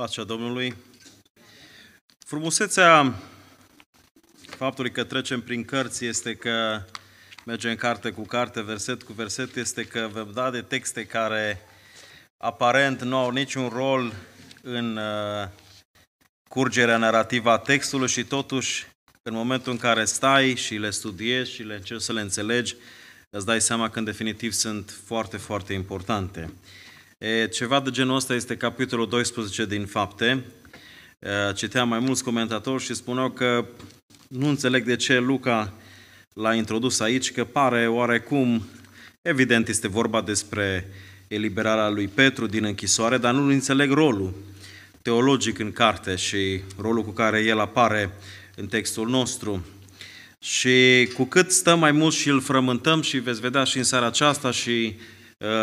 Pacea Domnului! Frumusețea faptului că trecem prin cărți este că mergem carte cu carte, verset cu verset, este că vă da de texte care aparent nu au niciun rol în uh, curgerea narrativă a textului și totuși în momentul în care stai și le studiezi și le încerci să le înțelegi, îți dai seama că în definitiv sunt foarte, foarte importante. Ceva de genul ăsta este capitolul 12 din Fapte. Citeam mai mulți comentatori și spuneau că nu înțeleg de ce Luca l-a introdus aici, că pare oarecum, evident este vorba despre eliberarea lui Petru din închisoare, dar nu înțeleg rolul teologic în carte și rolul cu care el apare în textul nostru. Și cu cât stăm mai mult și îl frământăm și veți vedea și în seara aceasta și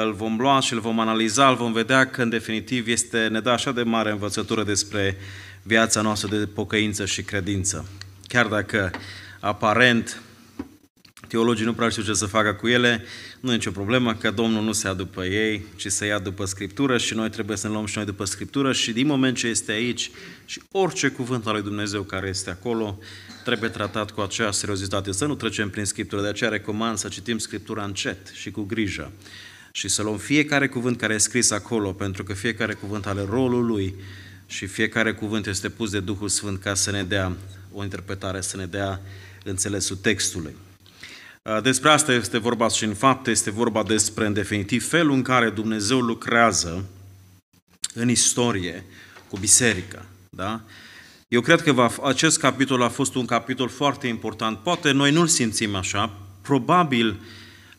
îl vom lua și îl vom analiza, îl vom vedea că în definitiv este, ne dă așa de mare învățătură despre viața noastră de pocăință și credință. Chiar dacă aparent teologii nu prea știu ce să facă cu ele, nu e nicio problemă că Domnul nu se ia după ei, ci se ia după Scriptură și noi trebuie să ne luăm și noi după Scriptură și din moment ce este aici și orice cuvânt al lui Dumnezeu care este acolo, trebuie tratat cu aceeași seriozitate. Să nu trecem prin Scriptură, de aceea recomand să citim Scriptura încet și cu grijă și să luăm fiecare cuvânt care e scris acolo, pentru că fiecare cuvânt are rolul lui și fiecare cuvânt este pus de Duhul Sfânt ca să ne dea o interpretare, să ne dea înțelesul textului. Despre asta este vorba și în fapt este vorba despre, în definitiv, felul în care Dumnezeu lucrează în istorie cu biserica. Da? Eu cred că acest capitol a fost un capitol foarte important. Poate noi nu-l simțim așa, probabil uh,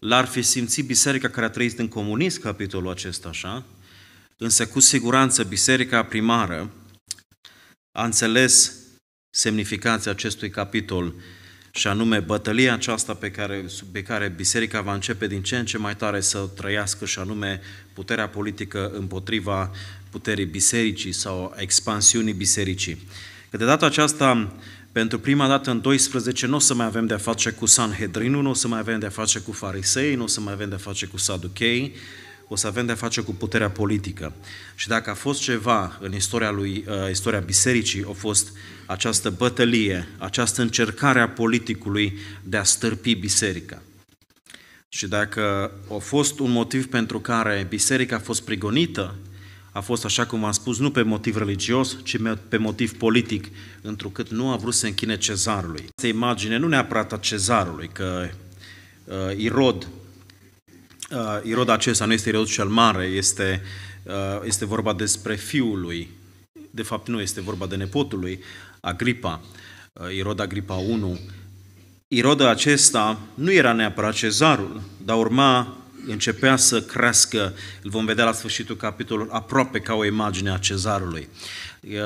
l-ar fi simțit biserica care a trăit în comunism capitolul acesta, așa, însă cu siguranță biserica primară a înțeles semnificația acestui capitol și anume bătălia aceasta pe care, pe care biserica va începe din ce în ce mai tare să trăiască și anume puterea politică împotriva puterii bisericii sau expansiunii bisericii. Că de data aceasta pentru prima dată în 12 nu o să mai avem de-a face cu Sanhedrinul, nu o să mai avem de-a face cu farisei, nu o să mai avem de-a face cu saduchei, o să avem de-a face cu puterea politică. Și dacă a fost ceva în istoria, lui, uh, istoria bisericii, a fost această bătălie, această încercare a politicului de a stârpi biserica. Și dacă a fost un motiv pentru care biserica a fost prigonită a fost, așa cum am spus, nu pe motiv religios, ci pe motiv politic, întrucât nu a vrut să închine cezarului. Asta imagine nu neapărat a cezarului, că uh, Irod, uh, Irod acesta nu este Irod cel mare, este, uh, este vorba despre fiul lui, de fapt nu este vorba de nepotul lui, Agripa, uh, Irod Agripa 1, Irod acesta nu era neapărat cezarul, dar urma începea să crească, îl vom vedea la sfârșitul capitolului, aproape ca o imagine a cezarului.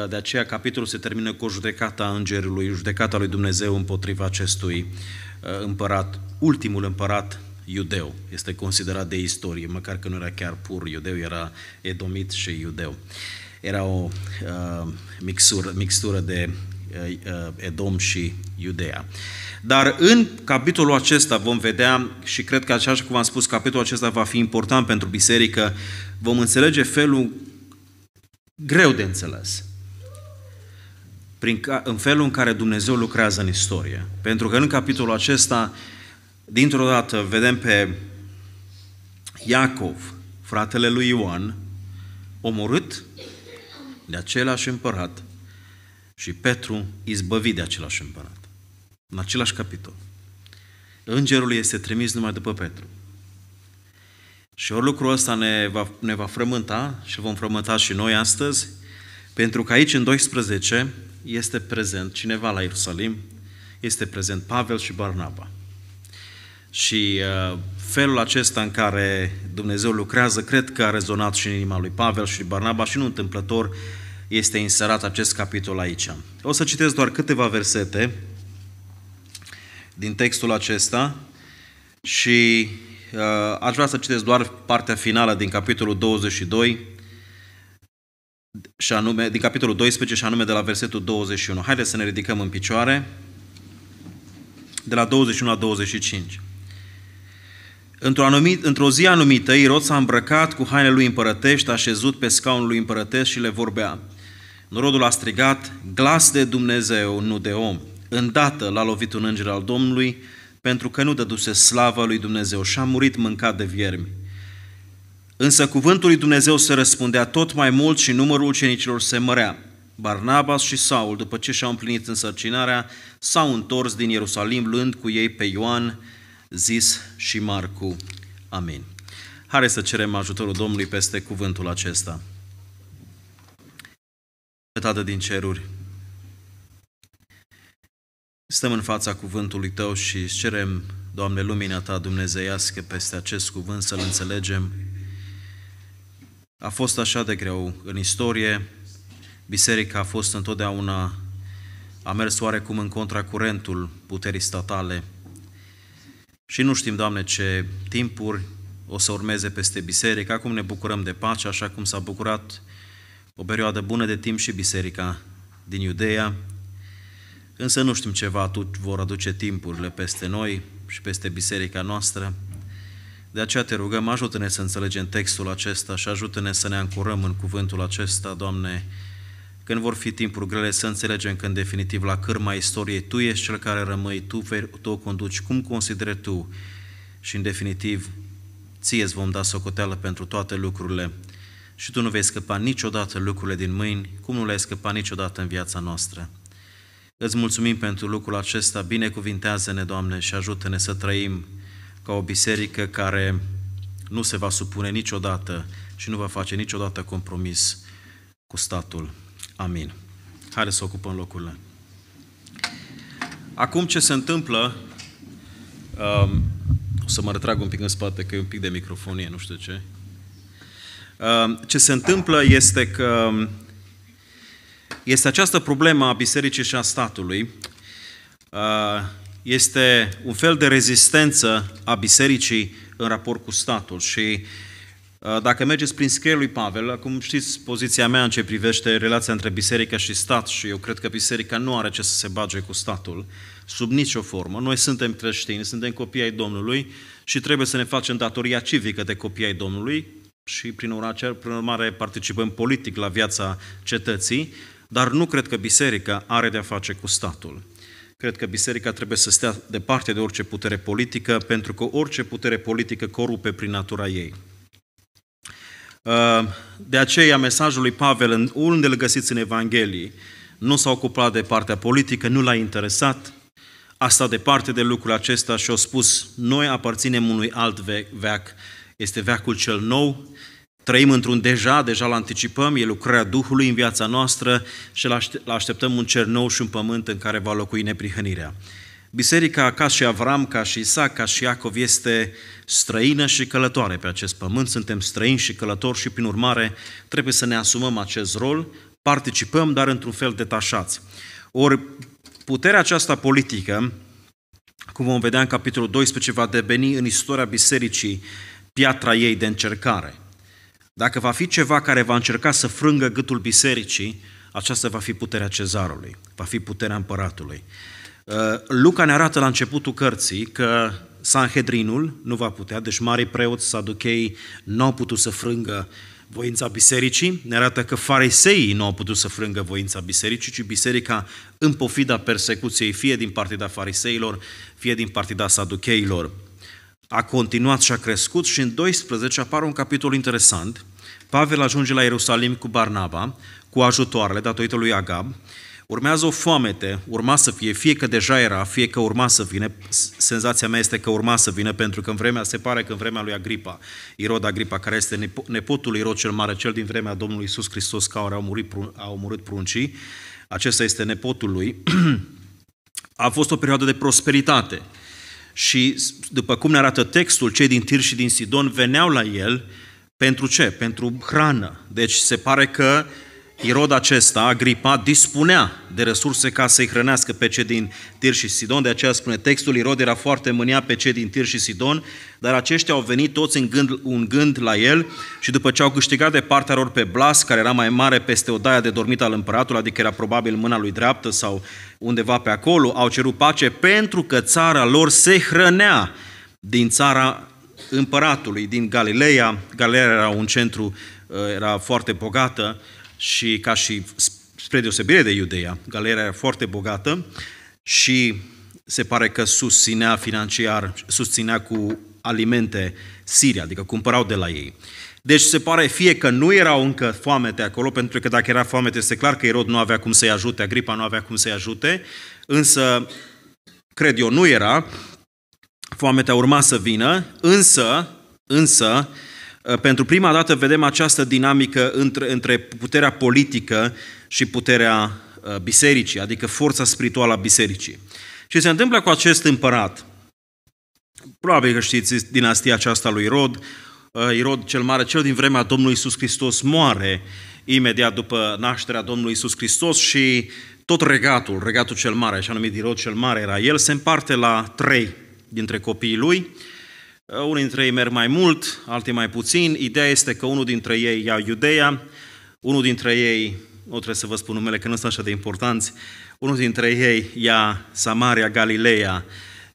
De aceea capitolul se termină cu judecata îngerului, judecata lui Dumnezeu împotriva acestui ă, împărat, ultimul împărat iudeu. Este considerat de istorie, măcar că nu era chiar pur iudeu, era edomit și iudeu. Era o uh, mixură, mixtură de Uh, Edom și Iudea. Dar în capitolul acesta vom vedea, și cred că așa cum am spus, capitolul acesta va fi important pentru biserică, vom înțelege felul greu de înțeles prin ca, în felul în care Dumnezeu lucrează în istorie. Pentru că în capitolul acesta, dintr-o dată, vedem pe Iacov, fratele lui Ioan, omorât de același împărat, și Petru izbăvit de același împărat. În același capitol. Îngerul este trimis numai după Petru. Și ori lucrul ăsta ne va, ne va frământa și vom frământa și noi astăzi, pentru că aici în 12 este prezent cineva la Ierusalim, este prezent Pavel și Barnaba. Și uh, felul acesta în care Dumnezeu lucrează, cred că a rezonat și în inima lui Pavel și Barnaba și nu întâmplător este inserat acest capitol aici. O să citesc doar câteva versete din textul acesta și uh, aș vrea să citesc doar partea finală din capitolul 22, și anume, din capitolul 12 și anume de la versetul 21. Haideți să ne ridicăm în picioare de la 21 la 25. Într-o, anumit, într-o zi anumită, Irod s-a îmbrăcat cu hainele lui împărătești, așezut pe scaunul lui împărătești și le vorbea. Norodul a strigat, glas de Dumnezeu, nu de om. Îndată l-a lovit un înger al Domnului, pentru că nu dăduse slava lui Dumnezeu și a murit mâncat de viermi. Însă cuvântul lui Dumnezeu se răspundea tot mai mult și numărul ucenicilor se mărea. Barnabas și Saul, după ce și-au împlinit însărcinarea, s-au întors din Ierusalim, luând cu ei pe Ioan, zis și Marcu. Amin. Hare să cerem ajutorul Domnului peste cuvântul acesta. Tată din ceruri, stăm în fața cuvântului Tău și îți cerem, Doamne, lumina Ta dumnezeiască peste acest cuvânt să-L înțelegem. A fost așa de greu în istorie, biserica a fost întotdeauna, a mers oarecum în contracurentul puterii statale și nu știm, Doamne, ce timpuri o să urmeze peste biserică. Acum ne bucurăm de pace, așa cum s-a bucurat o perioadă bună de timp și biserica din Iudeea, însă nu știm ce atunci vor aduce timpurile peste noi și peste biserica noastră. De aceea te rugăm, ajută-ne să înțelegem textul acesta și ajută-ne să ne ancorăm în cuvântul acesta, Doamne, când vor fi timpuri grele, să înțelegem că, în definitiv, la cârma istoriei, Tu ești Cel care rămâi, Tu, vei, tu o conduci cum consideri Tu și, în definitiv, Ție îți vom da socoteală pentru toate lucrurile și tu nu vei scăpa niciodată lucrurile din mâini, cum nu le-ai scăpa niciodată în viața noastră. Îți mulțumim pentru lucrul acesta, binecuvintează-ne, Doamne, și ajută-ne să trăim ca o biserică care nu se va supune niciodată și nu va face niciodată compromis cu statul. Amin. Hai să ocupăm locurile. Acum ce se întâmplă, um, o să mă retrag un pic în spate, că e un pic de microfonie, nu știu ce. Ehm, ce se întâmplă este că ehm, este această problemă a bisericii și a statului, ehm, este un fel de rezistență a bisericii în raport cu statul și dacă mergeți prin scrierul lui Pavel, acum știți poziția mea în ce privește relația între biserică și stat și eu cred că biserica nu are ce să se bage cu statul, sub nicio formă. Noi suntem creștini, suntem copii ai Domnului și trebuie să ne facem datoria civică de copii ai Domnului, și prin urmare participăm politic la viața cetății, dar nu cred că biserica are de-a face cu statul. Cred că biserica trebuie să stea departe de orice putere politică, pentru că orice putere politică corupe prin natura ei. Uh, de aceea, mesajul lui Pavel, unde îl găsiți în Evanghelie, nu s-a ocupat de partea politică, nu l-a interesat, a stat departe de lucrul acesta și a spus, noi aparținem unui alt veac este veacul cel nou, trăim într-un deja, deja l anticipăm, e lucrarea Duhului în viața noastră și l așteptăm un cer nou și un pământ în care va locui neprihănirea. Biserica, ca și Avram, ca și Isaac, ca și Iacov, este străină și călătoare pe acest pământ. Suntem străini și călători și, prin urmare, trebuie să ne asumăm acest rol, participăm, dar într-un fel detașați. Ori puterea aceasta politică, cum vom vedea în capitolul 12, va deveni în istoria bisericii piatra ei de încercare. Dacă va fi ceva care va încerca să frângă gâtul bisericii, aceasta va fi puterea cezarului, va fi puterea împăratului. Uh, Luca ne arată la începutul cărții că Sanhedrinul nu va putea, deci mari preoți, saducheii, nu au putut să frângă voința bisericii, ne arată că fariseii nu au putut să frângă voința bisericii, ci biserica, în pofida persecuției, fie din partida fariseilor, fie din partida saducheilor, a continuat și a crescut și în 12 apare un capitol interesant. Pavel ajunge la Ierusalim cu Barnaba, cu ajutoarele datorită lui Agab. Urmează o foamete, urma să fie, fie că deja era, fie că urma să vină. Senzația mea este că urma să vină, pentru că în vremea, se pare că în vremea lui Agripa, Irod Agripa, care este nepotul lui Irod cel Mare, cel din vremea Domnului Iisus Hristos, care au, murit, au murit pruncii, acesta este nepotul lui, a fost o perioadă de prosperitate și, după cum ne arată textul, cei din Tir și din Sidon veneau la el pentru ce? Pentru hrană. Deci se pare că Irod acesta, Agripa, dispunea de resurse ca să-i hrănească pe cei din Tir și Sidon, de aceea spune textul, Irod era foarte mânia pe cei din Tir și Sidon dar aceștia au venit toți în gând, un gând la el și după ce au câștigat de partea lor pe Blas, care era mai mare peste o daia de dormit al împăratului, adică era probabil mâna lui dreaptă sau undeva pe acolo, au cerut pace pentru că țara lor se hrănea din țara împăratului, din Galileea. Galileea era un centru, uh, era foarte bogată și ca și spre deosebire de Iudeea, Galileea era foarte bogată și se pare că susținea financiar, susținea cu alimente sire, adică cumpărau de la ei. Deci se pare fie că nu erau încă foamete acolo, pentru că dacă era foamete, este clar că Irod nu avea cum să-i ajute, Agripa nu avea cum să-i ajute, însă, cred eu, nu era. Foametea urma să vină, însă, însă, pentru prima dată vedem această dinamică între, între puterea politică și puterea uh, bisericii, adică forța spirituală a bisericii. Ce se întâmplă cu acest împărat? Probabil că știți dinastia aceasta lui Irod. Uh, Irod cel Mare, cel din vremea Domnului Isus Hristos, moare imediat după nașterea Domnului Isus Hristos și tot regatul, regatul cel mare, așa numit Irod cel Mare era el, se împarte la trei dintre copiii lui. Uh, unii dintre ei merg mai mult, alții mai puțin. Ideea este că unul dintre ei ia Iudeea, unul dintre ei, nu trebuie să vă spun numele că nu sunt așa de importanți, unul dintre ei ia Samaria, Galileea,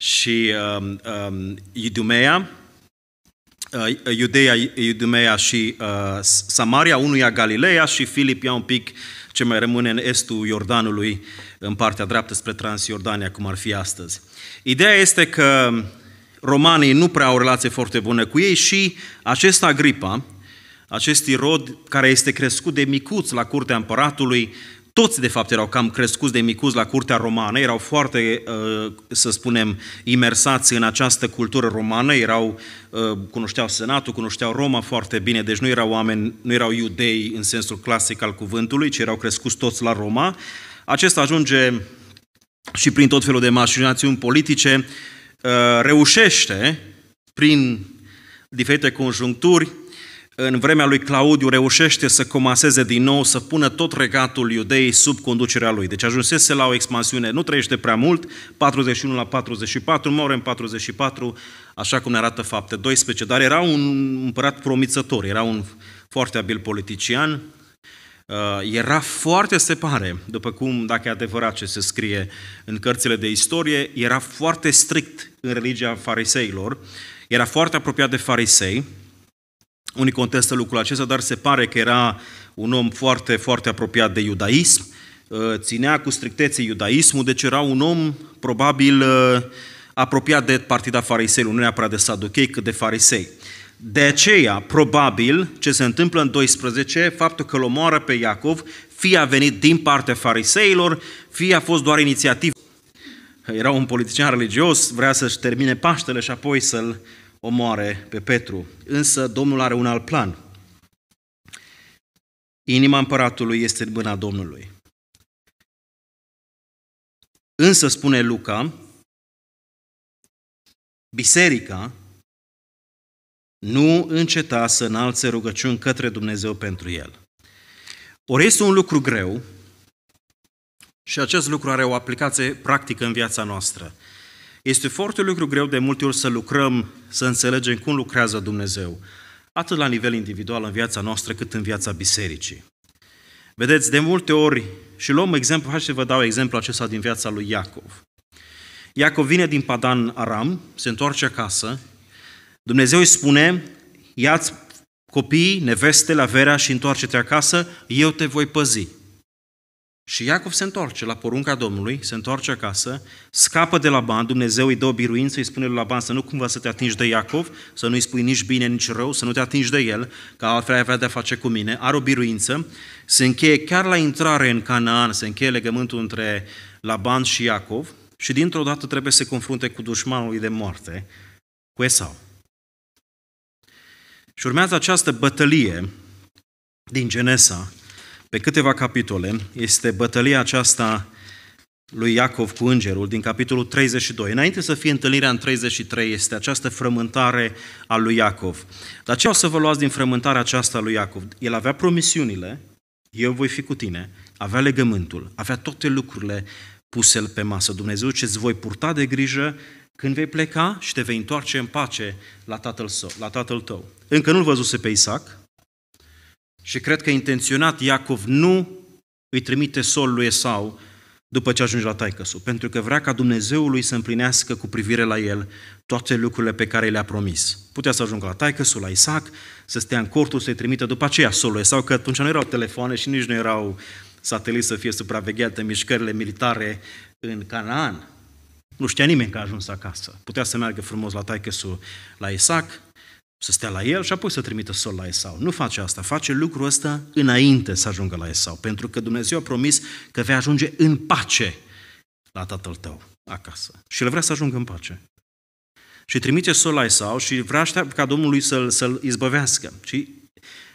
și um, um, Idumea, uh, Idumea și uh, Samaria, unuia Galileea și Filip ia un pic ce mai rămâne în estul Iordanului, în partea dreaptă spre Transjordania, cum ar fi astăzi. Ideea este că romanii nu prea au relație foarte bună cu ei și acesta Agripa, acest Irod, care este crescut de micuț la curtea împăratului, toți de fapt erau cam crescuți de micuți la curtea romană, erau foarte, uh, să spunem, imersați în această cultură romană, erau, uh, cunoșteau senatul, cunoșteau Roma foarte bine, deci nu erau oameni, nu erau iudei în sensul clasic al cuvântului, ci erau crescuți toți la Roma. Acesta ajunge și prin tot felul de mașinațiuni politice, uh, reușește, prin diferite conjuncturi, în vremea lui Claudiu reușește să comaseze din nou, să pună tot regatul iudeii sub conducerea lui. Deci ajunsese la o expansiune, nu trăiește prea mult, 41 la 44, moare în 44, așa cum ne arată fapte 12, dar era un împărat promițător, era un foarte abil politician, uh, era foarte, se pare, după cum, dacă e adevărat ce se scrie în cărțile de istorie, era foarte strict în religia fariseilor, era foarte apropiat de farisei, unii contestă lucrul acesta, dar se pare că era un om foarte, foarte apropiat de iudaism, uh, ținea cu strictețe iudaismul, deci era un om probabil uh, apropiat de partida fariseilor, nu neapărat de saduchei, cât de farisei. De aceea, probabil, ce se întâmplă în 12, faptul că îl omoară pe Iacov, fie a venit din partea fariseilor, fie a fost doar inițiativă. Era un politician religios, vrea să-și termine Paștele și apoi să-l omoare pe Petru. Însă Domnul are un alt plan. Inima împăratului este în mâna Domnului. Însă, spune Luca, biserica nu înceta să înalțe rugăciuni către Dumnezeu pentru el. Ori este un lucru greu și acest lucru are o aplicație practică în viața noastră. Este foarte lucru greu de multe ori să lucrăm, să înțelegem cum lucrează Dumnezeu, atât la nivel individual în viața noastră, cât în viața bisericii. Vedeți, de multe ori, și luăm exemplu, hai să vă dau exemplu acesta din viața lui Iacov. Iacov vine din Padan Aram, se întoarce acasă, Dumnezeu îi spune, ia-ți copiii, nevestele, averea și întoarce-te acasă, eu te voi păzi. Și Iacov se întoarce la porunca Domnului, se întoarce acasă, scapă de Laban, Dumnezeu îi dă o biruință, îi spune lui Laban să nu cumva să te atingi de Iacov, să nu-i spui nici bine, nici rău, să nu te atingi de el, că altfel ai avea de-a face cu mine, are o biruință, se încheie chiar la intrare în Canaan, se încheie legământul între Laban și Iacov și dintr-o dată trebuie să se confrunte cu dușmanul lui de moarte, cu Esau. Și urmează această bătălie din Genesa, pe câteva capitole este bătălia aceasta lui Iacov cu îngerul din capitolul 32. Înainte să fie întâlnirea în 33 este această frământare a lui Iacov. Dar ce o să vă luați din frământarea aceasta lui Iacov? El avea promisiunile, eu voi fi cu tine, avea legământul, avea toate lucrurile puse pe masă. Dumnezeu ce îți voi purta de grijă când vei pleca și te vei întoarce în pace la tatăl, său, la tatăl tău. Încă nu-l văzuse pe Isaac, și cred că intenționat Iacov nu îi trimite solul lui Esau după ce ajunge la taicăsu, pentru că vrea ca Dumnezeul lui să împlinească cu privire la el toate lucrurile pe care le-a promis. Putea să ajungă la taicăsu, la Isaac, să stea în cortul, să-i trimită după aceea solul lui Esau, că atunci nu erau telefoane și nici nu erau sateliți să fie supravegheate mișcările militare în Canaan. Nu știa nimeni că a ajuns acasă. Putea să meargă frumos la taicăsu, la Isaac, să stea la el și apoi să trimită sol la Esau. Nu face asta, face lucrul ăsta înainte să ajungă la Esau, pentru că Dumnezeu a promis că vei ajunge în pace la tatăl tău acasă. Și el vrea să ajungă în pace. Și trimite sol la Esau și vrea ca Domnului să-l, să-l izbăvească. Și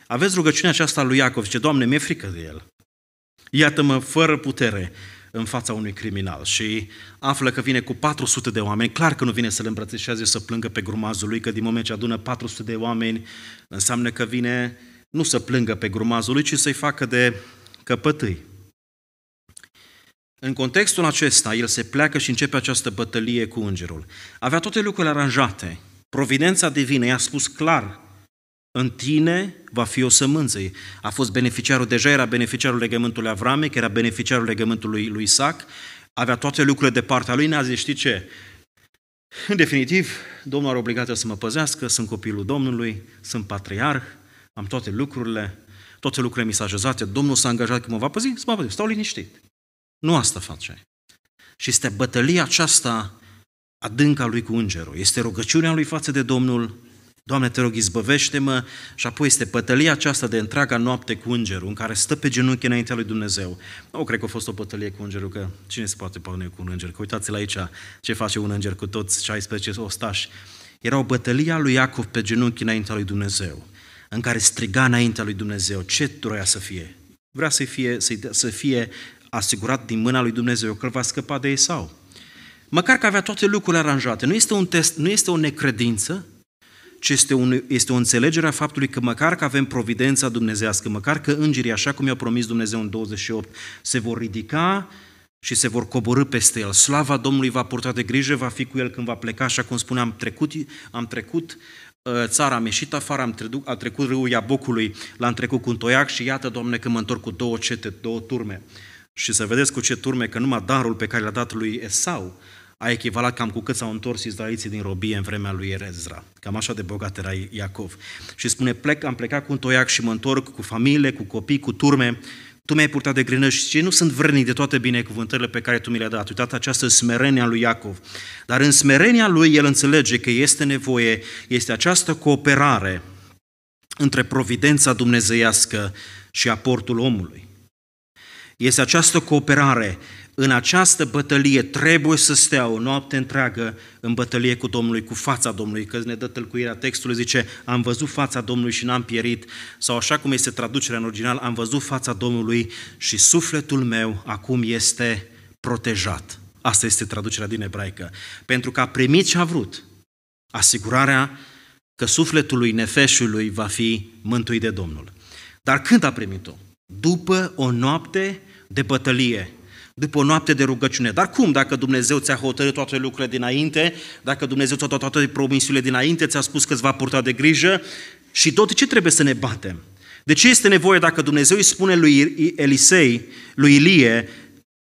aveți rugăciunea aceasta lui Iacov, zice, Doamne, mi-e frică de el. Iată-mă fără putere în fața unui criminal și află că vine cu 400 de oameni, clar că nu vine să le îmbrățișeze, să plângă pe grumazul lui, că din moment ce adună 400 de oameni, înseamnă că vine nu să plângă pe grumazul lui, ci să-i facă de căpătâi. În contextul acesta, el se pleacă și începe această bătălie cu îngerul. Avea toate lucrurile aranjate. Providența divină i-a spus clar în tine va fi o sămânță. A fost beneficiarul, deja era beneficiarul legământului Avramec, era beneficiarul legământului lui Isaac, avea toate lucrurile de partea lui, n-a zis, știi ce? În definitiv, Domnul are obligația să mă păzească, sunt copilul Domnului, sunt patriarh, am toate lucrurile, toate lucrurile mi s-a așezate, Domnul s-a angajat că mă va păzi, să mă păzi, stau liniștit. Nu asta face. Și este bătălia aceasta adânca lui cu îngerul, este rugăciunea lui față de Domnul, Doamne, te rog, izbăvește-mă și apoi este pătălia aceasta de întreaga noapte cu îngerul, în care stă pe genunchi înaintea lui Dumnezeu. Nu cred că a fost o pătălie cu îngerul, că cine se poate pune cu un înger? Că uitați-l aici ce face un înger cu toți 16 ostași. Era o a lui Iacov pe genunchi înaintea lui Dumnezeu, în care striga înaintea lui Dumnezeu ce troia să fie. Vrea să fie, să, să fie asigurat din mâna lui Dumnezeu că îl va scăpa de sau. Măcar că avea toate lucrurile aranjate. Nu este un test, nu este o necredință, ci este, un, este o înțelegere a faptului că măcar că avem providența dumnezească, măcar că îngerii, așa cum i-a promis Dumnezeu în 28, se vor ridica și se vor coborâ peste el. Slava Domnului va purta de grijă, va fi cu el când va pleca, așa cum spuneam, trecut, am trecut uh, țara, am ieșit afară, am trecut, a trecut râul Iabocului, l-am trecut cu un toiac și iată, Doamne, că mă întorc cu două cete, două turme. Și să vedeți cu ce turme, că numai darul pe care l-a dat lui Esau, a echivalat cam cu cât s-au întors izraeliții din robie în vremea lui Erezra. Cam așa de bogat era Iacov. Și spune, plec, am plecat cu un toiac și mă întorc cu familie, cu copii, cu turme, tu mi-ai purtat de grină și ce nu sunt vrednic de toate binecuvântările pe care tu mi le-ai dat. Uitați această smerenie a lui Iacov. Dar în smerenia lui el înțelege că este nevoie, este această cooperare între providența dumnezeiască și aportul omului. Este această cooperare în această bătălie trebuie să stea o noapte întreagă în bătălie cu Domnului, cu fața Domnului, că ne dă tălcuirea textului, zice, am văzut fața Domnului și n-am pierit, sau așa cum este traducerea în original, am văzut fața Domnului și sufletul meu acum este protejat. Asta este traducerea din ebraică. Pentru că a primit ce a vrut, asigurarea că sufletul lui nefeșului va fi mântuit de Domnul. Dar când a primit-o? După o noapte de bătălie după o noapte de rugăciune. Dar cum dacă Dumnezeu ți-a hotărât toate lucrurile dinainte, dacă Dumnezeu ți-a dat toate promisiunile dinainte, ți-a spus că îți va purta de grijă și tot ce trebuie să ne batem? De ce este nevoie dacă Dumnezeu îi spune lui Elisei, lui Ilie,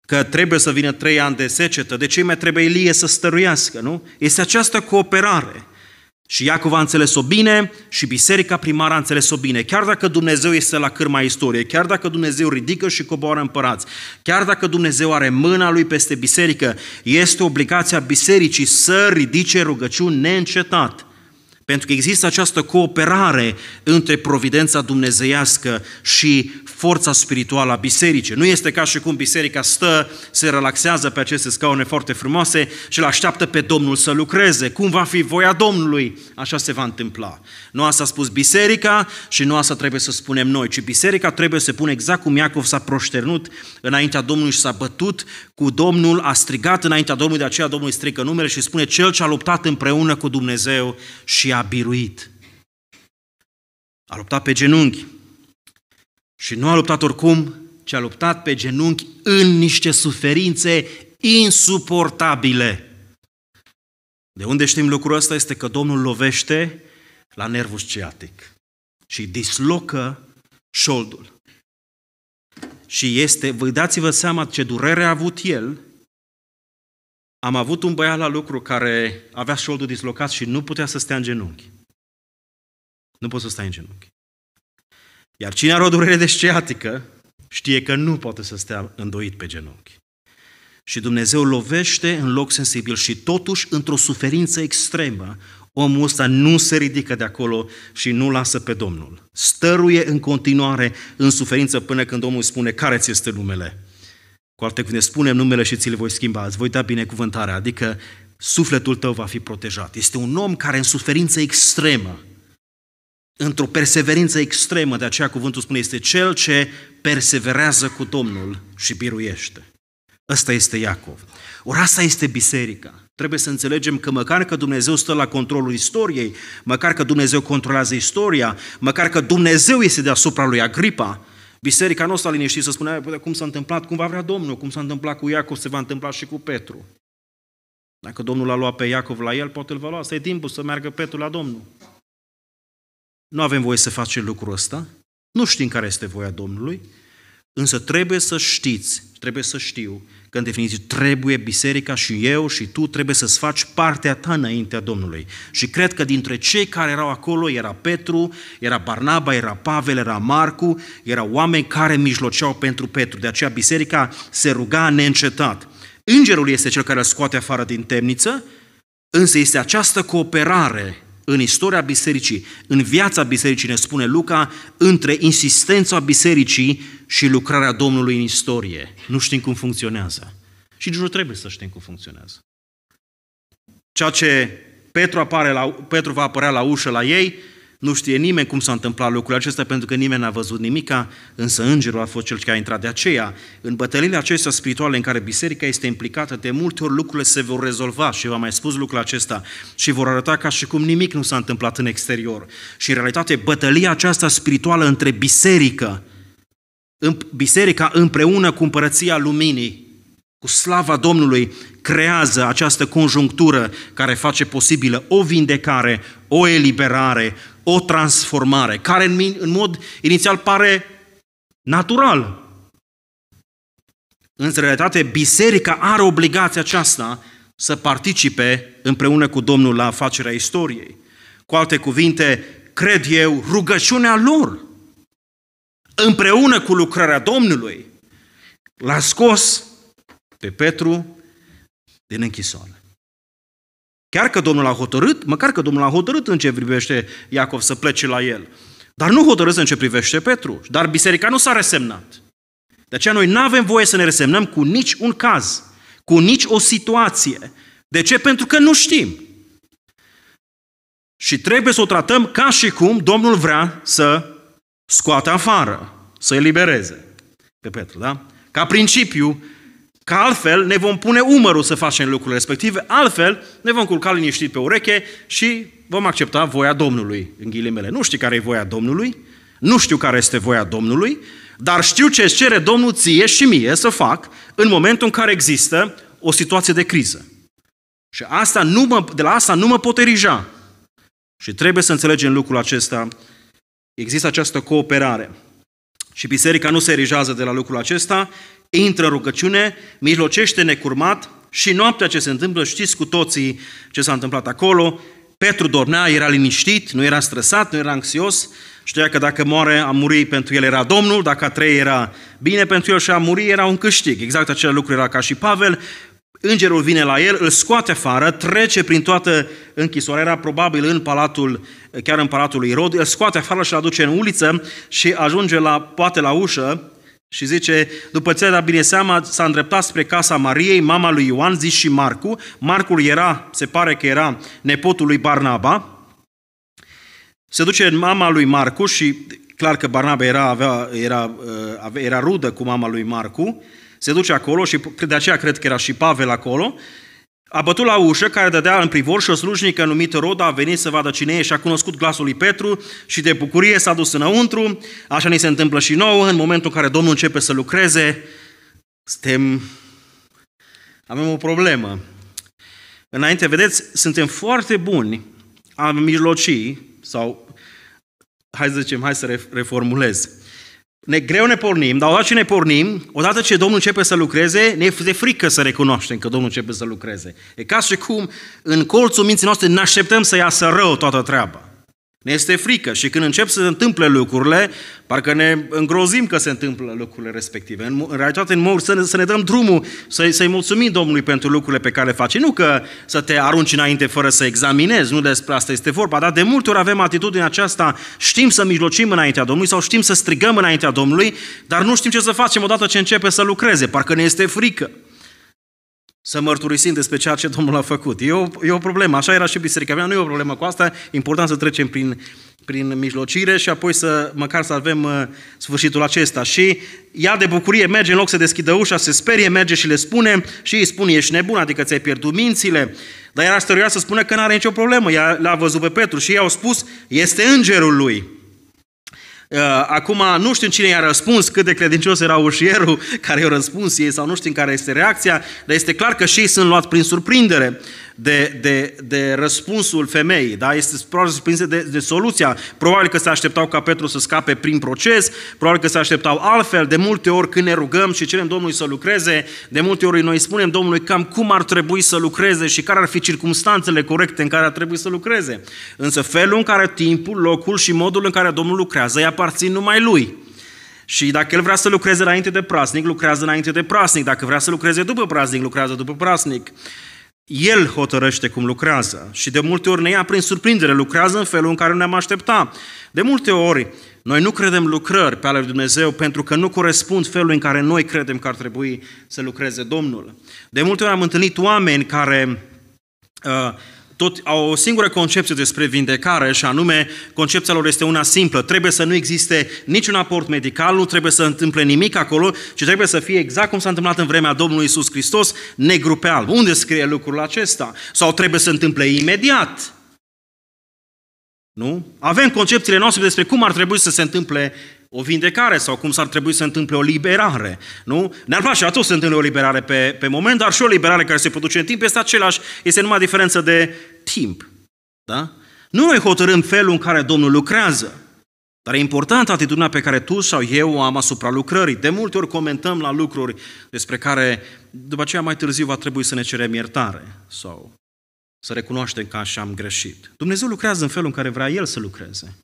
că trebuie să vină trei ani de secetă, de ce mai trebuie Ilie să stăruiască, nu? Este această cooperare. Și Iacov a înțeles-o bine și biserica primară a înțeles-o bine. Chiar dacă Dumnezeu este la cârma istoriei, chiar dacă Dumnezeu ridică și coboară împărați, chiar dacă Dumnezeu are mâna lui peste biserică, este obligația bisericii să ridice rugăciuni neîncetat. Pentru că există această cooperare între providența dumnezeiască și forța spirituală a bisericii. Nu este ca și cum biserica stă, se relaxează pe aceste scaune foarte frumoase și îl așteaptă pe Domnul să lucreze. Cum va fi voia Domnului? Așa se va întâmpla. Nu asta a spus biserica și nu asta trebuie să spunem noi, ci biserica trebuie să pune exact cum Iacov s-a proșternut înaintea Domnului și s-a bătut cu Domnul, a strigat înaintea Domnului, de aceea Domnul strică numele și spune cel ce a luptat împreună cu Dumnezeu și a biruit. A luptat pe genunchi. Și nu a luptat oricum, ci a luptat pe genunchi în niște suferințe insuportabile. De unde știm lucrul ăsta este că Domnul lovește la nervul sciatic și dislocă șoldul. Și este, vă dați-vă seama ce durere a avut el am avut un băiat la lucru care avea șoldul dislocat și nu putea să stea în genunchi. Nu poți să stai în genunchi. Iar cine are o durere de sciatică știe că nu poate să stea îndoit pe genunchi. Și Dumnezeu lovește în loc sensibil și totuși, într-o suferință extremă, omul ăsta nu se ridică de acolo și nu lasă pe Domnul. Stăruie în continuare în suferință până când omul spune, care ți este numele? Cu alte cuvinte, spunem numele și ți l voi schimba, îți voi da binecuvântarea, adică sufletul tău va fi protejat. Este un om care în suferință extremă, într-o perseverință extremă, de aceea cuvântul spune, este cel ce perseverează cu Domnul și biruiește. Ăsta este Iacov. Ori asta este biserica. Trebuie să înțelegem că măcar că Dumnezeu stă la controlul istoriei, măcar că Dumnezeu controlează istoria, măcar că Dumnezeu este deasupra lui Agripa, Biserica nu s-a liniștit să spunea cum s-a întâmplat, cum va vrea Domnul, cum s-a întâmplat cu Iacov, se va întâmpla și cu Petru. Dacă Domnul l-a luat pe Iacov la el, poate îl va lua. Asta e timpul să meargă Petru la Domnul. Nu avem voie să facem lucrul ăsta. Nu știm care este voia Domnului, însă trebuie să știți trebuie să știu că, în definiție, trebuie biserica și eu și tu trebuie să-ți faci partea ta înaintea Domnului. Și cred că dintre cei care erau acolo era Petru, era Barnaba, era Pavel, era Marcu, erau oameni care mijloceau pentru Petru. De aceea biserica se ruga neîncetat. Îngerul este cel care îl scoate afară din temniță, însă este această cooperare în istoria bisericii, în viața bisericii, ne spune Luca, între insistența bisericii și lucrarea Domnului în istorie. Nu știm cum funcționează. Și nici nu trebuie să știm cum funcționează. Ceea ce Petru, apare la, Petru va apărea la ușă la ei, nu știe nimeni cum s-a întâmplat lucrul acesta, pentru că nimeni n-a văzut nimica, însă îngerul a fost cel care a intrat de aceea. În bătăliile acestea spirituale în care biserica este implicată, de multe ori lucrurile se vor rezolva și v-am mai spus lucrul acesta și vor arăta ca și cum nimic nu s-a întâmplat în exterior. Și în realitate, bătălia aceasta spirituală între biserică, în biserica împreună cu împărăția luminii, cu slava Domnului, creează această conjunctură care face posibilă o vindecare, o eliberare, o transformare, care în, în mod inițial pare natural. În realitate, biserica are obligația aceasta să participe împreună cu Domnul la afacerea istoriei. Cu alte cuvinte, cred eu, rugăciunea lor împreună cu lucrarea Domnului l-a scos pe Petru din închisoare. Chiar că Domnul a hotărât, măcar că Domnul a hotărât în ce privește Iacov să plece la el. Dar nu hotărât în ce privește Petru. Dar biserica nu s-a resemnat. De aceea noi nu avem voie să ne resemnăm cu nici un caz, cu nici o situație. De ce? Pentru că nu știm. Și trebuie să o tratăm ca și cum Domnul vrea să scoată afară, să elibereze pe Petru, da? Ca principiu, Că altfel ne vom pune umărul să facem lucrurile respective, altfel ne vom culca liniștit pe ureche și vom accepta voia Domnului, în ghilimele. Nu știi care e voia Domnului, nu știu care este voia Domnului, dar știu ce îți cere Domnul ție și mie să fac în momentul în care există o situație de criză. Și asta nu mă, de la asta nu mă pot erija. Și trebuie să înțelegem lucrul acesta. Există această cooperare. Și biserica nu se erijează de la lucrul acesta, intră în rugăciune, mijlocește necurmat și noaptea ce se întâmplă, știți cu toții ce s-a întâmplat acolo, Petru dormea, era liniștit, nu era stresat, nu era anxios, știa că dacă moare a muri pentru el era Domnul, dacă a trăi era bine pentru el și a muri era un câștig. Exact acel lucru era ca și Pavel, Îngerul vine la el, îl scoate afară, trece prin toată închisoarea, era probabil în palatul, chiar în palatul lui Rod, îl scoate afară și îl aduce în uliță și ajunge la, poate la ușă, și zice, după ce era bine seama, s-a îndreptat spre casa Mariei, mama lui Ioan, zis și Marcu. Marcul era, se pare că era nepotul lui Barnaba. Se duce în mama lui Marcu și clar că Barnaba era, avea, era, uh, era rudă cu mama lui Marcu. Se duce acolo și de aceea cred că era și Pavel acolo a bătut la ușă care dădea în privor și o slujnică numită Roda a venit să vadă cine e și a cunoscut glasul lui Petru și de bucurie s-a dus înăuntru. Așa ni se întâmplă și nouă, în momentul în care Domnul începe să lucreze, suntem... avem o problemă. Înainte, vedeți, suntem foarte buni a mijlocii, sau hai să zicem, hai să reformulez. Ne greu ne pornim, dar odată ce ne pornim, odată ce Domnul începe să lucreze, ne e frică să recunoaștem că Domnul începe să lucreze. E ca și cum în colțul minții noastre ne așteptăm să iasă rău toată treaba. Ne este frică și când încep să se întâmple lucrurile, parcă ne îngrozim că se întâmplă lucrurile respective. În, realitate, în mod să ne, să ne dăm drumul, să, să-i mulțumim Domnului pentru lucrurile pe care le face. Nu că să te arunci înainte fără să examinezi, nu despre asta este vorba, dar de multe ori avem atitudinea aceasta, știm să mijlocim înaintea Domnului sau știm să strigăm înaintea Domnului, dar nu știm ce să facem odată ce începe să lucreze, parcă ne este frică să mărturisim despre ceea ce Domnul a făcut. E o, e o problemă, așa era și biserica mea, nu e o problemă cu asta, e important să trecem prin, prin mijlocire și apoi să măcar să avem uh, sfârșitul acesta. Și ea de bucurie merge în loc să deschidă ușa, se sperie, merge și le spune și îi spune, ești nebun, adică ți-ai pierdut mințile. Dar era stăruia să spună că nu are nicio problemă, ea l-a văzut pe Petru și ei au spus, este îngerul lui. Uh, acum, nu știu cine i-a răspuns, cât de credincios era ușierul care i-a răspuns ei sau nu știu în care este reacția, dar este clar că și ei sunt luați prin surprindere de, de, de răspunsul femeii, da? este probabil surprinsă de, de soluția. Probabil că se așteptau ca Petru să scape prin proces, probabil că se așteptau altfel. De multe ori când ne rugăm și cerem Domnului să lucreze, de multe ori noi spunem Domnului cam cum ar trebui să lucreze și care ar fi circumstanțele corecte în care ar trebui să lucreze. Însă felul în care timpul, locul și modul în care Domnul lucrează îi aparțin numai lui. Și dacă el vrea să lucreze înainte de prasnic, lucrează înainte de prasnic. Dacă vrea să lucreze după prasnic, lucrează după prasnic. El hotărăște cum lucrează și de multe ori ne ia prin surprindere, lucrează în felul în care ne-am aștepta. De multe ori, noi nu credem lucrări pe ale lui Dumnezeu pentru că nu corespund felul în care noi credem că ar trebui să lucreze Domnul. De multe ori am întâlnit oameni care uh, tot au o singură concepție despre vindecare și anume concepția lor este una simplă. Trebuie să nu existe niciun aport medical, nu trebuie să întâmple nimic acolo, ci trebuie să fie exact cum s-a întâmplat în vremea Domnului Isus Hristos, negru pe alb. Unde scrie lucrul acesta? Sau trebuie să întâmple imediat? Nu? Avem concepțiile noastre despre cum ar trebui să se întâmple o vindecare sau cum s-ar trebui să întâmple o liberare. Nu? Ne-ar place atunci să întâmple o liberare pe, pe moment, dar și o liberare care se produce în timp este același, este numai diferență de timp. Da? Nu noi hotărâm felul în care Domnul lucrează, dar e importantă atitudinea pe care tu sau eu o am asupra lucrării. De multe ori comentăm la lucruri despre care după aceea mai târziu va trebui să ne cerem iertare sau să recunoaștem că așa am greșit. Dumnezeu lucrează în felul în care vrea El să lucreze.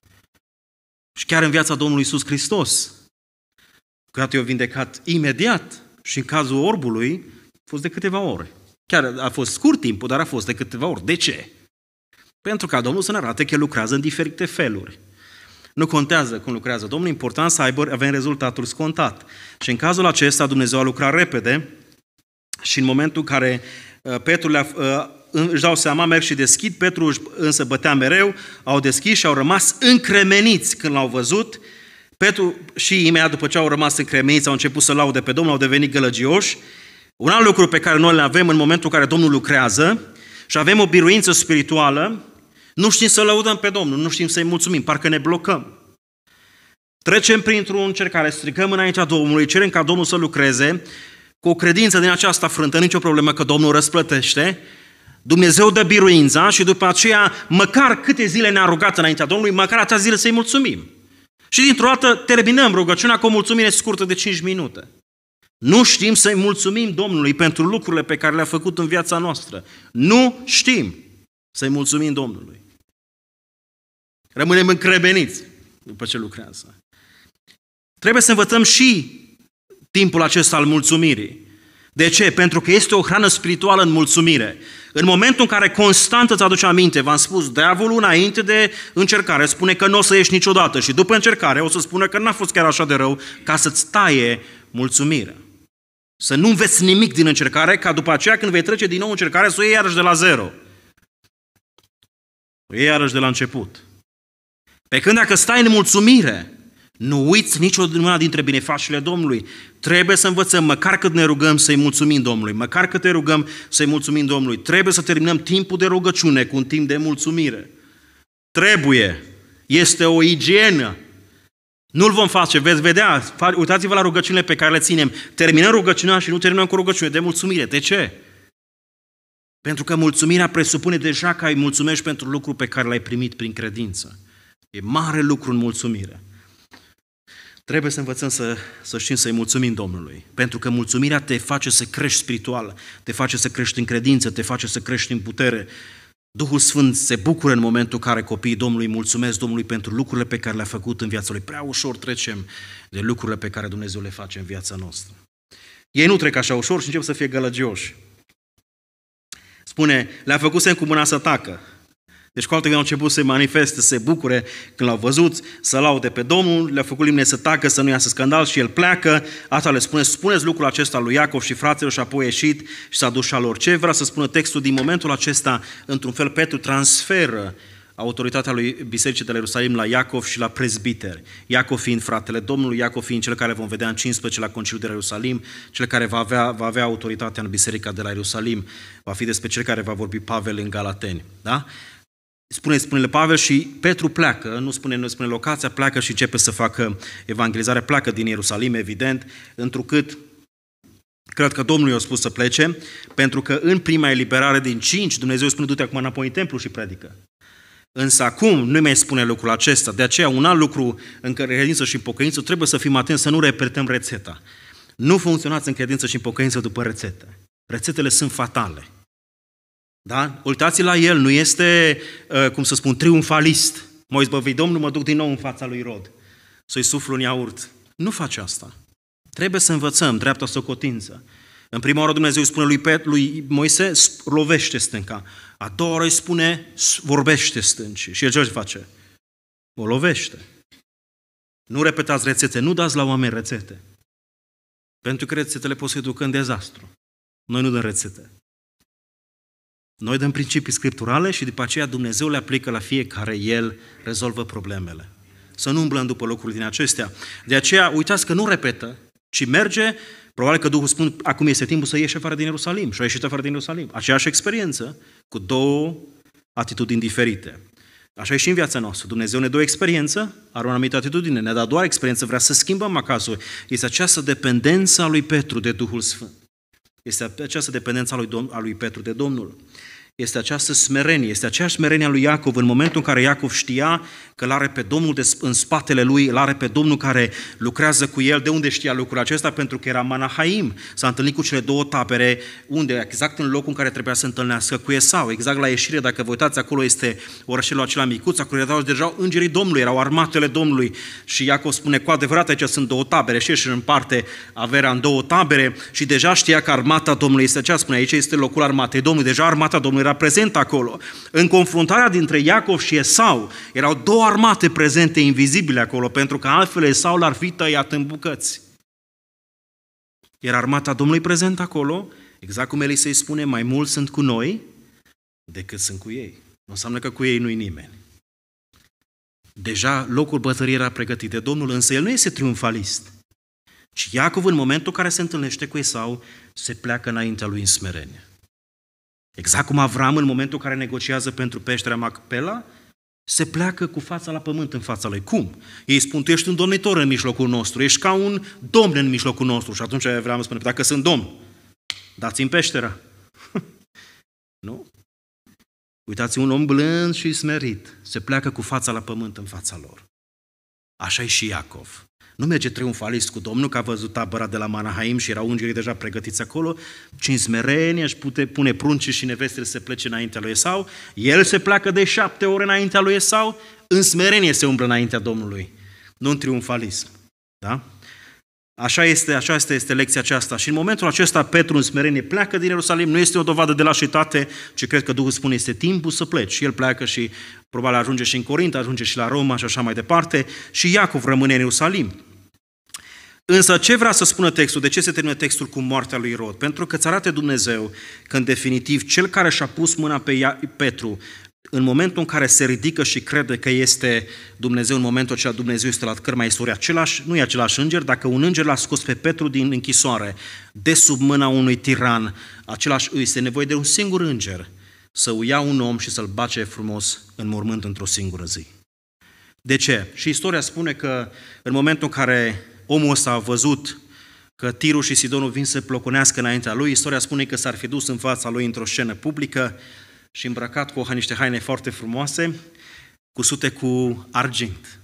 Și chiar în viața Domnului Isus Hristos. Gata, i-a vindecat imediat și în cazul orbului a fost de câteva ore. Chiar a fost scurt timpul, dar a fost de câteva ori. De ce? Pentru ca Domnul să ne arate că lucrează în diferite feluri. Nu contează cum lucrează Domnul, important să aibă, avem rezultatul scontat. Și în cazul acesta Dumnezeu a lucrat repede și în momentul în care uh, Petru le-a uh, își dau seama, merg și deschid, Petru însă bătea mereu, au deschis și au rămas încremeniți când l-au văzut. Petru și imediat după ce au rămas încremeniți, au început să laude pe Domnul, au devenit gălăgioși. Un alt lucru pe care noi le avem în momentul în care Domnul lucrează și avem o biruință spirituală, nu știm să lăudăm pe Domnul, nu știm să-i mulțumim, parcă ne blocăm. Trecem printr-o încercare, strigăm înaintea Domnului, cerem ca Domnul să lucreze, cu o credință din aceasta frântă, nicio problemă că Domnul răsplătește, Dumnezeu dă biruința și după aceea, măcar câte zile ne-a rugat înaintea Domnului, măcar atâtea zile să-i mulțumim. Și dintr-o dată terminăm rugăciunea cu o mulțumire scurtă de 5 minute. Nu știm să-i mulțumim Domnului pentru lucrurile pe care le-a făcut în viața noastră. Nu știm să-i mulțumim Domnului. Rămânem încrebeniți după ce lucrează. Trebuie să învățăm și timpul acesta al mulțumirii. De ce? Pentru că este o hrană spirituală în mulțumire. În momentul în care constant îți aduce aminte, v-am spus, diavolul înainte de încercare spune că nu o să ieși niciodată și după încercare o să spună că n-a fost chiar așa de rău ca să-ți taie mulțumirea. Să nu înveți nimic din încercare, ca după aceea când vei trece din nou încercare să o iei iarăși de la zero. O iei iarăși de la început. Pe când dacă stai în mulțumire, nu uiți niciodată dintre binefacerile Domnului. Trebuie să învățăm, măcar cât ne rugăm, să-i mulțumim Domnului. Măcar cât te rugăm, să-i mulțumim Domnului. Trebuie să terminăm timpul de rugăciune cu un timp de mulțumire. Trebuie. Este o igienă. Nu-l vom face, veți vedea, uitați-vă la rugăciunile pe care le ținem. Terminăm rugăciunea și nu terminăm cu rugăciune de mulțumire. De ce? Pentru că mulțumirea presupune deja că ai mulțumești pentru lucrul pe care l-ai primit prin credință. E mare lucru în mulțumire. Trebuie să învățăm să, să știm să-i mulțumim Domnului, pentru că mulțumirea te face să crești spiritual, te face să crești în credință, te face să crești în putere. Duhul Sfânt se bucură în momentul în care copiii Domnului mulțumesc Domnului pentru lucrurile pe care le-a făcut în viața lui. Prea ușor trecem de lucrurile pe care Dumnezeu le face în viața noastră. Ei nu trec așa ușor și încep să fie gălăgioși. Spune, le-a făcut semn cu mâna să tacă. Deci cu alte au început să se manifeste, să se bucure când l-au văzut, să laude pe Domnul, le-a făcut limne să tacă, să nu iasă scandal și el pleacă. Asta le spune, spuneți lucrul acesta lui Iacov și fraților și apoi ieșit și s-a dus lor. Ce vrea să spună textul din momentul acesta, într-un fel, Petru transferă autoritatea lui Bisericii de la Ierusalim la Iacov și la prezbiter. Iacov fiind fratele Domnului, Iacov fiind cel care vom vedea în 15 la Conciliul de la Ierusalim, cel care va avea, va avea autoritatea în Biserica de la Ierusalim, va fi despre cel care va vorbi Pavel în Galateni. Da? spune, spune Pavel și Petru pleacă, nu spune, nu spune locația, pleacă și începe să facă evangelizare, pleacă din Ierusalim, evident, întrucât Cred că Domnul i-a spus să plece, pentru că în prima eliberare din cinci, Dumnezeu spune, du-te acum înapoi în templu și predică. Însă acum nu mai spune lucrul acesta. De aceea, un alt lucru în care credință și pocăință, trebuie să fim atenți să nu repetăm rețeta. Nu funcționați în credință și în pocăință după rețete. Rețetele sunt fatale. Da? Uitați la el, nu este, uh, cum să spun, triumfalist. Moise, bă, vei, Domnul, mă duc din nou în fața lui Rod. Să-i suflu în iaurt. Nu face asta. Trebuie să învățăm dreapta socotință. În prima oară Dumnezeu îi spune lui, Pet, lui Moise, lovește stânca. A doua oară îi spune, vorbește stânci. Și el ce face? O lovește. Nu repetați rețete, nu dați la oameni rețete. Pentru că rețetele pot să ducă în dezastru. Noi nu dăm rețete. Noi dăm principii scripturale și după aceea Dumnezeu le aplică la fiecare, El rezolvă problemele. Să nu umblăm după lucruri din acestea. De aceea, uitați că nu repetă, ci merge, probabil că Duhul spun, acum este timpul să ieși afară din Ierusalim și a ieșit afară din Ierusalim. Aceeași experiență cu două atitudini diferite. Așa e și în viața noastră. Dumnezeu ne dă o experiență, are o anumită atitudine, ne-a dat doar experiență, vrea să schimbăm acasă. Este această dependență a lui Petru de Duhul Sfânt. Este această dependență a lui, a lui Petru de Domnul este această smerenie, este aceeași smerenie a lui Iacov în momentul în care Iacov știa că l-are pe Domnul de, în spatele lui, l-are pe Domnul care lucrează cu el. De unde știa lucrul acesta? Pentru că era Manahaim. S-a întâlnit cu cele două tabere, unde? Exact în locul în care trebuia să întâlnească cu Esau. Exact la ieșire, dacă vă uitați, acolo este orășelul acela micuț, acolo erau deja îngerii Domnului, erau armatele Domnului. Și Iacov spune, cu adevărat aici sunt două tabere și în parte averea în două tabere și deja știa că armata Domnului este aceea, spune aici este locul armatei Domnului, deja armata Domnului era era prezent acolo. În confruntarea dintre Iacov și Esau, erau două armate prezente, invizibile acolo, pentru că altfel Esau l-ar fi tăiat în bucăți. Era armata Domnului prezent acolo, exact cum îi spune, mai mult sunt cu noi decât sunt cu ei. Nu înseamnă că cu ei nu-i nimeni. Deja locul bătăriei era pregătit de Domnul, însă el nu este triumfalist. Și Iacov, în momentul în care se întâlnește cu Esau, se pleacă înaintea lui în smerenie. Exact cum Avram, în momentul în care negociază pentru peștera Macpela, se pleacă cu fața la pământ în fața lui. Cum? Ei spun, tu ești un domnitor în mijlocul nostru, ești ca un domn în mijlocul nostru. Și atunci Avram spune, dacă sunt domn, dați-mi peștera. nu? Uitați, un om blând și smerit se pleacă cu fața la pământ în fața lor. Așa e și Iacov. Nu merge triumfalist cu Domnul, că a văzut tabăra de la Manahaim și erau ungerii deja pregătiți acolo, ci în smerenie își pute, pune prunci și nevestele să plece înaintea lui Esau, el se pleacă de șapte ore înaintea lui Esau, în smerenie se umblă înaintea Domnului, nu în triumfalism. Da? Așa este, așa este, este lecția aceasta. Și în momentul acesta Petru în smerenie pleacă din Ierusalim, nu este o dovadă de lașitate, ci cred că Duhul spune este timpul să pleci. Și el pleacă și probabil ajunge și în Corint, ajunge și la Roma și așa mai departe. Și Iacov rămâne în Ierusalim. Însă ce vrea să spună textul? De ce se termină textul cu moartea lui Rod? Pentru că îți arată Dumnezeu că, în definitiv, cel care și-a pus mâna pe ea, Petru, în momentul în care se ridică și crede că este Dumnezeu, în momentul acela Dumnezeu este la cărma istoriei, același, nu e același înger, dacă un înger l-a scos pe Petru din închisoare, de sub mâna unui tiran, același este nevoie de un singur înger să uia un om și să-l bace frumos în mormânt într-o singură zi. De ce? Și istoria spune că în momentul în care omul s a văzut că Tirul și Sidonul vin să ploconească înaintea lui, istoria spune că s-ar fi dus în fața lui într-o scenă publică și îmbrăcat cu niște haine foarte frumoase, cusute cu argint.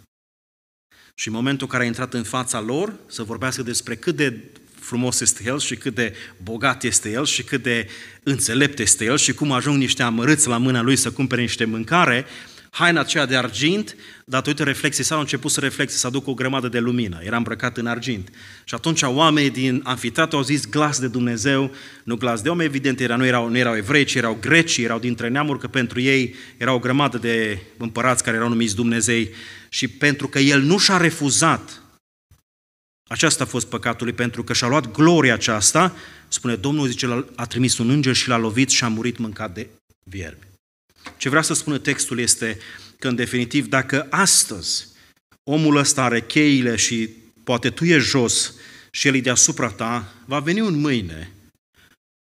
Și în momentul în care a intrat în fața lor să vorbească despre cât de frumos este el și cât de bogat este el și cât de înțelept este el și cum ajung niște amărâți la mâna lui să cumpere niște mâncare, Haina aceea de argint, datorită reflexii sale, au început să reflexe, să aducă o grămadă de lumină. Era îmbrăcat în argint. Și atunci oamenii din anfiteatru au zis glas de Dumnezeu, nu glas de om, evident, era, nu, erau, nu erau evrei, ci erau greci, erau dintre neamuri, că pentru ei era o grămadă de împărați care erau numiți Dumnezei. Și pentru că el nu și-a refuzat aceasta a fost păcatul lui, pentru că și-a luat gloria aceasta, spune Domnul, zice, a trimis un înger și l-a lovit și a murit mâncat de vierbi. Ce vrea să spună textul este că, în definitiv, dacă astăzi omul ăsta are cheile și poate tu ești jos și el e deasupra ta, va veni un mâine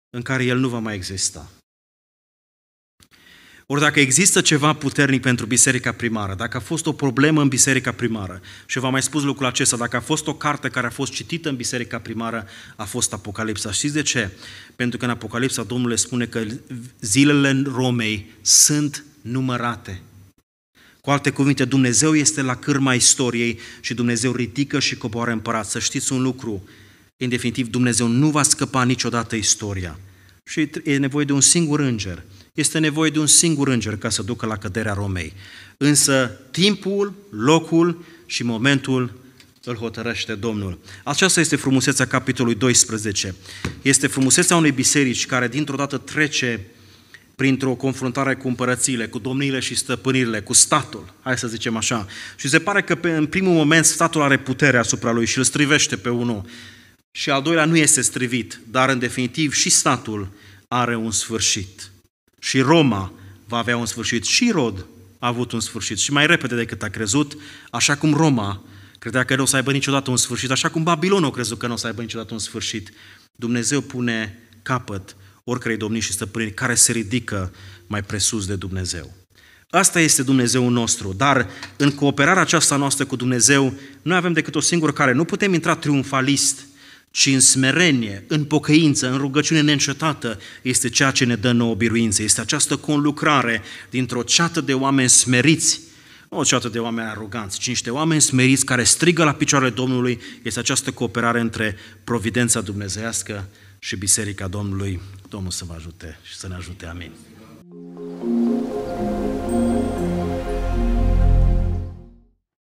în care el nu va mai exista. Ori dacă există ceva puternic pentru biserica primară, dacă a fost o problemă în biserica primară, și v-am mai spus lucrul acesta, dacă a fost o carte care a fost citită în biserica primară, a fost Apocalipsa. Știți de ce? Pentru că în Apocalipsa Domnul le spune că zilele Romei sunt numărate. Cu alte cuvinte, Dumnezeu este la cârma istoriei și Dumnezeu ridică și coboară împărat. Să știți un lucru, în definitiv, Dumnezeu nu va scăpa niciodată istoria. Și e nevoie de un singur înger – este nevoie de un singur înger ca să ducă la căderea Romei. Însă timpul, locul și momentul îl hotărăște Domnul. Aceasta este frumusețea capitolului 12. Este frumusețea unei biserici care dintr-o dată trece printr-o confruntare cu împărățiile, cu domniile și stăpânirile, cu statul, hai să zicem așa. Și se pare că pe, în primul moment statul are putere asupra lui și îl strivește pe unul. Și al doilea nu este strivit, dar în definitiv și statul are un sfârșit și Roma va avea un sfârșit. Și Rod a avut un sfârșit și mai repede decât a crezut, așa cum Roma credea că nu o să aibă niciodată un sfârșit, așa cum Babilon o crezut că nu o să aibă niciodată un sfârșit. Dumnezeu pune capăt oricărei domnii și stăpâni care se ridică mai presus de Dumnezeu. Asta este Dumnezeu nostru, dar în cooperarea aceasta noastră cu Dumnezeu, noi avem decât o singură care. Nu putem intra triumfalist ci în smerenie, în pocăință, în rugăciune neîncetată, este ceea ce ne dă nouă biruință. Este această conlucrare dintr-o ceată de oameni smeriți, nu o ceată de oameni aroganți, ci niște oameni smeriți care strigă la picioarele Domnului, este această cooperare între providența dumnezeiască și Biserica Domnului. Domnul să vă ajute și să ne ajute. Amin.